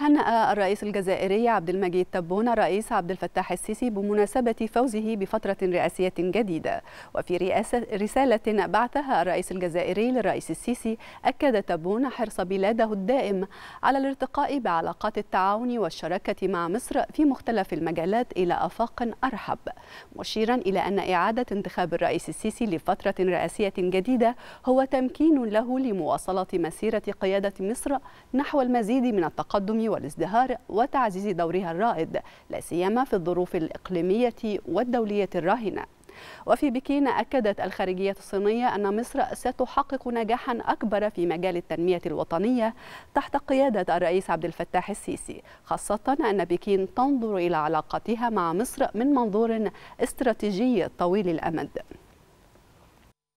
هنأ الرئيس الجزائري عبد المجيد تبون الرئيس عبد الفتاح السيسي بمناسبة فوزه بفترة رئاسية جديدة وفي رئاسة رسالة بعثها الرئيس الجزائري للرئيس السيسي أكد تبون حرص بلاده الدائم على الارتقاء بعلاقات التعاون والشراكة مع مصر في مختلف المجالات إلى آفاق أرحب مشيرا إلى أن إعادة انتخاب الرئيس السيسي لفترة رئاسية جديدة هو تمكين له لمواصلة مسيرة قيادة مصر نحو المزيد من التقدم والازدهار وتعزيز دورها الرائد لا سيما في الظروف الإقليمية والدولية الراهنة وفي بكين أكدت الخارجية الصينية أن مصر ستحقق نجاحا أكبر في مجال التنمية الوطنية تحت قيادة الرئيس عبد الفتاح السيسي خاصة أن بكين تنظر إلى علاقتها مع مصر من منظور استراتيجي طويل الأمد